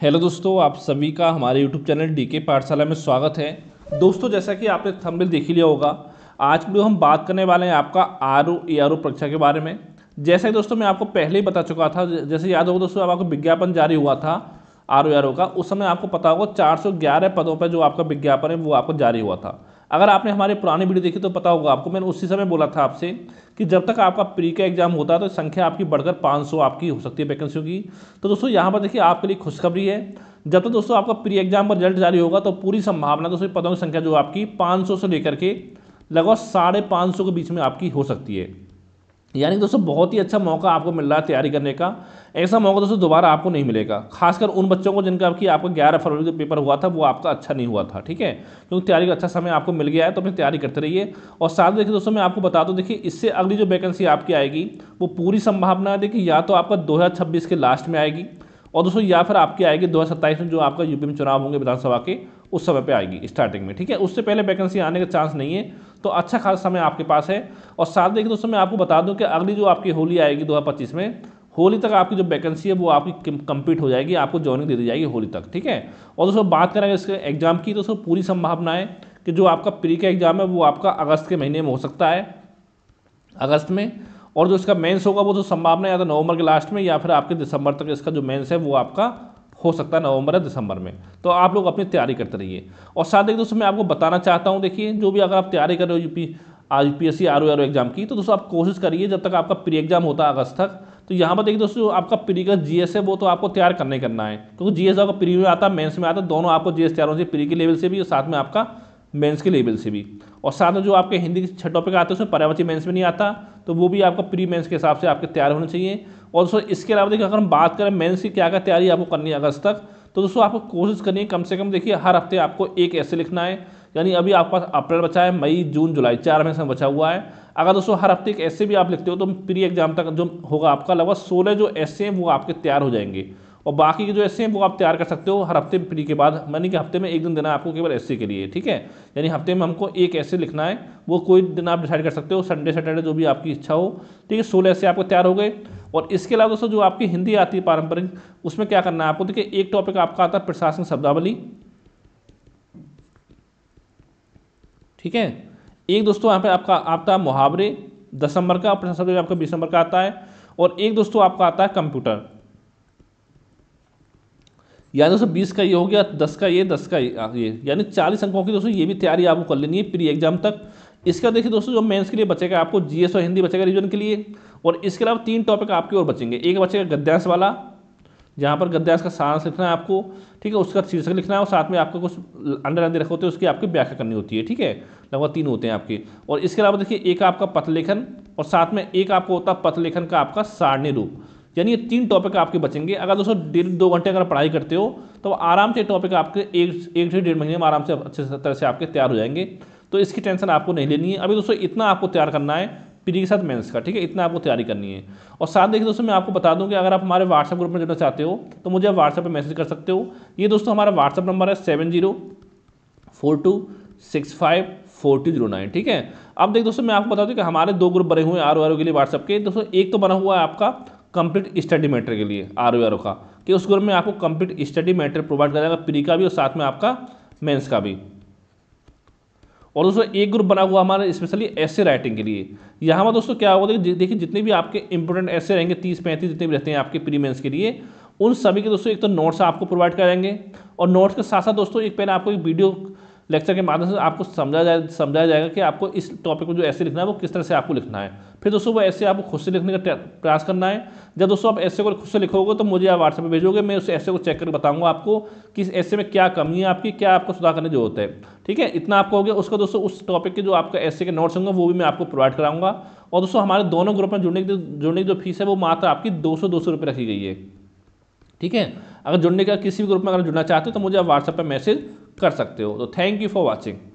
hello दोस्तों आप सभी का हमारे यूट्यूब चैनल डी के पाठशाला में स्वागत है दोस्तों जैसा कि आपने थंबनेल देख ही लिया होगा आज भी हम बात करने वाले हैं आपका R O A R O परीक्षा के बारे में जैसा कि दोस्तों मैं आपको पहले ही बता चुका था जैसे याद होगा दोस्तों अब आपको विज्ञापन जारी हुआ था आर ओ आर ओ का उस समय आपको पता होगा चार सौ ग्यारह पदों पर जो आपका विज्ञापन है वो आपको जारी हुआ था अगर आपने हमारे पुरानी वीडियो देखी तो पता होगा आपको मैंने उसी समय बोला था आपसे कि जब तक आपका प्री का एग्जाम होता है तो संख्या आपकी बढ़कर 500 आपकी हो सकती है वैकेंसियों की तो दोस्तों यहाँ पर देखिए आपके लिए खुशखबरी है जब तक दोस्तों आपका प्री एग्जाम का रिजल्ट जारी होगा तो पूरी संभावना दोस्तों पदों की संख्या जो आपकी पाँच से लेकर के लगभग साढ़े पाँच के बीच में आपकी हो सकती है यानी दोस्तों बहुत ही अच्छा मौका आपको मिल रहा है तैयारी करने का ऐसा मौका दोस्तों दोबारा आपको नहीं मिलेगा खासकर उन बच्चों को जिनका कि आपका ग्यारह फरवरी को पेपर हुआ था वो आपका अच्छा नहीं हुआ था ठीक है क्योंकि तैयारी का अच्छा समय आपको मिल गया है तो अपनी तैयारी करते रहिए और साथ में देखिए दोस्तों मैं आपको बता दूँ देखिए इससे अगली जो वैकेंसी आपकी आएगी वो पूरी संभावना है देखिए या तो आपका दो के लास्ट में आएगी और दोस्तों या फिर आपकी आएगी दो में जो आपका यूपी में चुनाव होंगे विधानसभा के उस समय पर आएगी स्टार्टिंग में ठीक है उससे पहले वैकेंसी आने का चांस नहीं है तो अच्छा खासा समय आपके पास है और साथ देखिए दोस्तों मैं आपको बता दूं कि अगली जो आपकी होली आएगी पच्चीस में होली तक आपकी जो वैकेंसी है वो आपकी कंप्लीट हो जाएगी आपको ज्वाइनिंग दे दी जाएगी होली तक ठीक है और दोस्तों बात करें इसके एग्ज़ाम की दोस्तों पूरी संभावना है कि जो आपका प्री का एग्ज़ाम है वो आपका अगस्त के महीने में हो सकता है अगस्त में और जो इसका मेंस होगा वो तो संभावना या तो नवंबर के लास्ट में या फिर आपके दिसंबर तक इसका जो मेंस है वो आपका हो सकता है नवंबर या दिसंबर में तो आप लोग अपनी तैयारी करते रहिए और साथ ही दोस्तों मैं आपको बताना चाहता हूँ देखिए जो भी अगर आप तैयारी कर रहे हो UP S C R O exam की तो दोस्तों आप कोशिश करिए जब तक आपका प्री एग्जाम होता है अगस्त तक तो यहाँ पर देखिए दोस्तों आपका प्री का जीएस है वो तो आपको तैयार करने करना है क्योंकि एस आपका प्री में आता है मेन्स में आता है दोनों आपको जीएस तैयार होना चाहिए प्री के लेवल से भी और साथ में आपका मेंस के लेवल से भी और साथ में जो आपके हिंदी के छह टॉपिक आते हैं उसमें पर्यावरण मेंस में नहीं आता तो वो भी आपका प्री मेंस के हिसाब से आपके तैयार होना चाहिए और दोस्तों इसके अलावा देखिए अगर हम बात करें मेन्स की क्या क्या तैयारी आपको करनी है अगस्त तक तो दोस्तों आपको कोशिश करनी है कम से कम देखिए हर हफ्ते आपको एक ऐसे लिखना है यानी अभी आपके पास अप्रैल बचा है मई जून जुलाई चार महीने से बचा हुआ है अगर दोस्तों हर हफ्ते एक ऐसे भी आप लिखते हो तो प्री एग्जाम तक जो होगा आपका लगभग सोलह जो ऐसे हैं वो आपके तैयार हो जाएंगे और बाकी के जो ऐसे हैं वो आप तैयार कर सकते हो हर हफ्ते फ्री के बाद यानी कि हफ्ते में एक दिन देना आपको केवल ऐसे के लिए ठीक है यानी हफ्ते में हमको एक ऐसे लिखना है वो कोई दिन आप डिसाइड कर सकते हो संडे सैटरडे जो भी आपकी इच्छा हो ठीक है सोलह ऐसे आपको तैयार हो गए और इसके अलावा दोस्तों जो आपकी हिंदी आती है पारंपरिक उसमें क्या करना है आपको देखिए एक टॉपिक आपका आता है प्रशासनिक शब्दावली ठीक है एक दोस्तों यहाँ पे आपका आता है मुहावरे दस नंबर का प्रशासन आपका बीस नंबर का आता है और एक दोस्तों आपका आता है कंप्यूटर यानी दोस्तों बीस का ये हो गया दस का ये दस का ये यानी चालीस अंकों की दोस्तों ये भी तैयारी आपको कर लेनी है प्री एग्जाम तक इसका देखिए दोस्तों जो मेंस के लिए बचेगा आपको जीएस और हिंदी बचेगा रीजन के लिए और इसके अलावा तीन टॉपिक आपके और बचेंगे एक बचेगा गद्यांश वाला जहाँ पर गद्यांश का सारांश लिखना है आपको ठीक है उसका शीर्षक लिखना है और साथ में आपको कुछ अंडर अंडे रखे होते हैं उसकी आपकी व्याख्या करनी होती है ठीक है लगभग तीन होते हैं आपके और इसके अलावा देखिए एक आपका पथ लेखन और साथ में एक आपको होता है पथ लेखन का आपका सारणी रूप यानी ये तीन टॉपिक आपके बचेंगे अगर दोस्तों डेढ़ दो घंटे अगर पढ़ाई करते हो तो आराम से टॉपिक आपके एक एक से डेढ़ महीने में आराम से अच्छे तरह से आपके तैयार हो जाएंगे तो इसकी टेंशन आपको नहीं लेनी है अभी दोस्तों इतना आपको तैयार करना है पीजी के साथ मेंस का ठीक है इतना आपको तैयारी करनी है और साथ देखिए दोस्तों मैं आपको बता दूं कि अगर आप हमारे व्हाट्सएप ग्रुप में जुड़ना चाहते हो तो मुझे आप व्हाट्सएप पर मैसेज कर सकते हो ये दोस्तों हमारा व्हाट्सअप नंबर है seven zero four two six five four two zero nine ठीक है अब देख दोस्तों मैं आपको बता दूँ कि हमारे दो ग्रुप बने हुए हैं आर ओ के लिए व्हाट्सएप के दोस्तों एक तो बना हुआ है आपका कंप्लीट स्टडी मैटर के लिए आर ओ आर ओ का कि उस ग्रुप में आपको कंप्लीट स्टडी मैटर प्रोवाइड जाएगा प्री का भी और साथ में आपका मेंस का भी और दोस्तों एक ग्रुप बना हुआ हमारा स्पेशली ऐसे राइटिंग के लिए यहाँ पर दोस्तों क्या होगा देखिए जितने भी आपके इंपॉर्टेंट ऐसे रहेंगे तीस पैंतीस जितने भी रहते हैं आपके प्री मेंस के लिए उन सभी के दोस्तों एक तो नोट्स आपको प्रोवाइड कराएंगे और नोट्स के साथ साथ दोस्तों एक पहले आपको एक वीडियो लेक्चर के माध्यम से आपको समझा जाए समझाया जाएगा कि आपको इस टॉपिक को जो ऐसे लिखना है वो किस तरह से आपको लिखना है फिर दोस्तों वो ऐसे आपको खुद से लिखने का प्रयास करना है जब दोस्तों आप ऐसे को खुद से लिखोगे तो मुझे आप व्हाट्सएप पर भेजोगे मैं उस ऐसे को चेक करके बताऊंगा आपको कि इस ऐसे में क्या कमी है आपकी क्या आपको सुधार करने जरूरत है ठीक है इतना आपको हो गया उसका दोस्तों उस टॉपिक के जो आपका ऐसे के नोट्स होंगे वो भी मैं आपको प्रोवाइड कराऊंगा और दोस्तों हमारे दोनों ग्रुप में जुड़ने की जुड़ने की जो फीस है वो मात्र आपकी दो सौ दो सौ रुपये रखी गई है ठीक है अगर जुड़ने का किसी भी ग्रुप में अगर जुड़ना चाहते हो तो मुझे आप व्हाट्सएप पर मैसेज कर सकते हो तो थैंक यू फॉर वॉचिंग